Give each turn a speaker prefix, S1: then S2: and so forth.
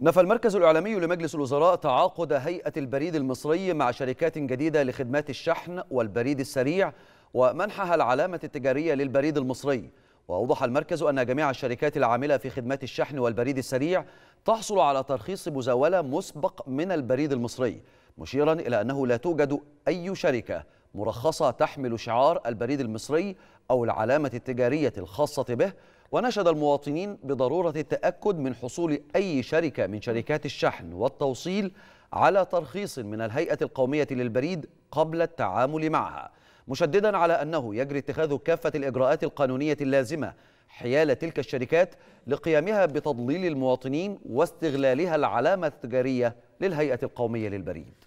S1: نفى المركز الإعلامي لمجلس الوزراء تعاقد هيئة البريد المصري مع شركات جديدة لخدمات الشحن والبريد السريع ومنحها العلامة التجارية للبريد المصري وأوضح المركز أن جميع الشركات العاملة في خدمات الشحن والبريد السريع تحصل على ترخيص مزاولة مسبق من البريد المصري مشيرا إلى أنه لا توجد أي شركة مرخصة تحمل شعار البريد المصري أو العلامة التجارية الخاصة به ونشد المواطنين بضرورة التأكد من حصول أي شركة من شركات الشحن والتوصيل على ترخيص من الهيئة القومية للبريد قبل التعامل معها مشددا على أنه يجري اتخاذ كافة الإجراءات القانونية اللازمة حيال تلك الشركات لقيامها بتضليل المواطنين واستغلالها العلامة التجارية للهيئة القومية للبريد